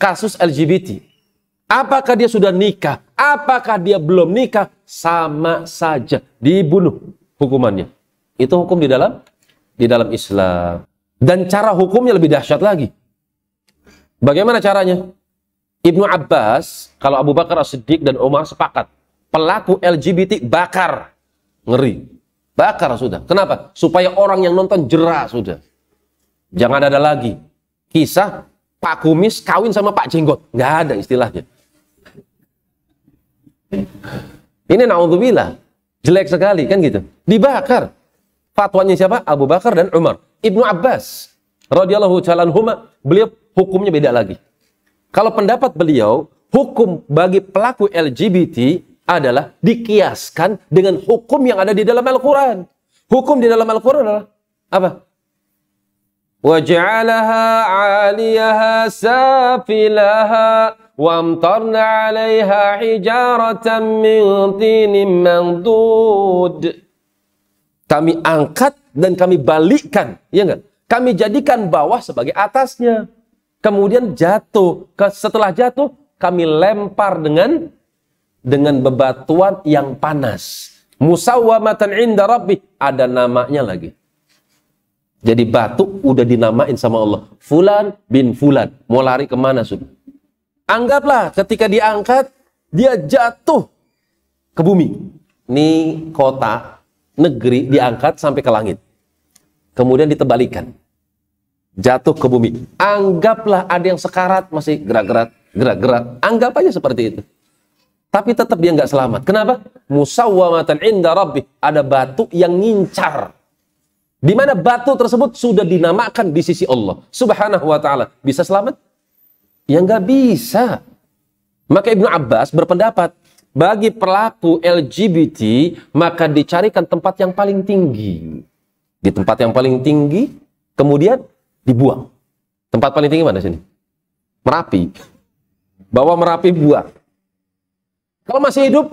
kasus LGBT. Apakah dia sudah nikah? Apakah dia belum nikah? Sama saja dibunuh hukumannya. Itu hukum di dalam di dalam Islam. Dan cara hukumnya lebih dahsyat lagi. Bagaimana caranya? Ibnu Abbas, kalau Abu Bakar As-Siddiq dan Umar sepakat, pelaku LGBT bakar. Ngeri. Bakar sudah. Kenapa? Supaya orang yang nonton jerah sudah. Jangan ada lagi kisah Pak Kumis kawin sama Pak Jenggot. Nggak ada istilahnya. Ini na'udzubillah. Jelek sekali kan gitu. Dibakar. Fatwanya siapa? Abu Bakar dan Umar. Ibnu Abbas. Radiyallahu jalan huma. Beliau hukumnya beda lagi. Kalau pendapat beliau, hukum bagi pelaku LGBT adalah dikiaskan dengan hukum yang ada di dalam Al-Quran. Hukum di dalam Al-Quran adalah apa? وجعلها عاليها سافلها وامطرنا عليها حجارة من طين منضود kami angkat dan kami balikkan ya enggak kami jadikan bawah sebagai atasnya kemudian jatuh setelah jatuh kami lempar dengan dengan bebatuan yang panas musawwamatan inda rabbi ada namanya lagi jadi batuk udah dinamain sama Allah. Fulan bin Fulan. Mau lari kemana sudah? Anggaplah ketika diangkat, dia jatuh ke bumi. Ini kota, negeri diangkat sampai ke langit. Kemudian ditebalikan. Jatuh ke bumi. Anggaplah ada yang sekarat masih gerak-gerak, gerak-gerak. Anggap aja seperti itu. Tapi tetap dia nggak selamat. Kenapa? Musawwamatan inda rabbi. Ada batu yang ngincar di mana batu tersebut sudah dinamakan di sisi Allah Subhanahu wa taala. Bisa selamat? Ya nggak bisa. Maka Ibnu Abbas berpendapat bagi pelaku LGBT maka dicarikan tempat yang paling tinggi. Di tempat yang paling tinggi kemudian dibuang. Tempat paling tinggi mana sini? Merapi. Bawa Merapi buang. Kalau masih hidup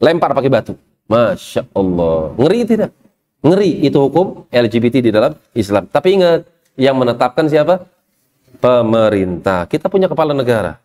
lempar pakai batu. Masya Allah. Ngeri tidak? Ngeri itu hukum LGBT di dalam Islam. Tapi ingat, yang menetapkan siapa? Pemerintah. Kita punya kepala negara.